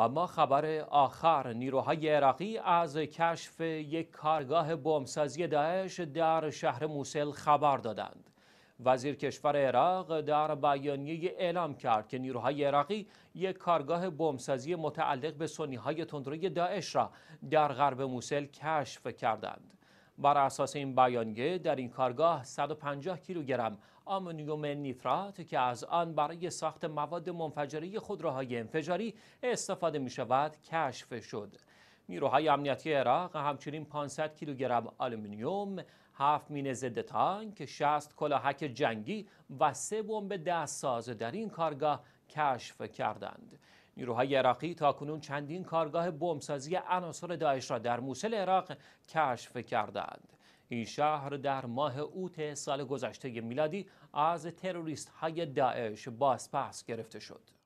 و ما خبر آخر نیروهای عراقی از کشف یک کارگاه بمبسازی داعش در شهر موسل خبر دادند وزیر کشور عراق در بیانیه اعلام کرد که نیروهای عراقی یک کارگاه بمبسازی متعلق به سونیهای تندروی داعش را در غرب موسل کشف کردند بر اساس این بیانیه در این کارگاه 150 کیلوگرم آمونیوم نیترات که از آن برای ساخت مواد منفجره خودروهای انفجاری استفاده می شود کشف شد. نیروهای امنیتی عراق همچنین 500 کیلوگرم آلومینیوم، 7 مین ضد تانک، 60 کلاهک جنگی و 3 بمب دستساز در این کارگاه کشف کردند. نیروهای عراقی تاکنون چندین کارگاه بمبسازی عناصر داعش را در موسل عراق کشف کردند این شهر در ماه اوت سال گذشته میلادی از تروریست های داعش بازپس گرفته شد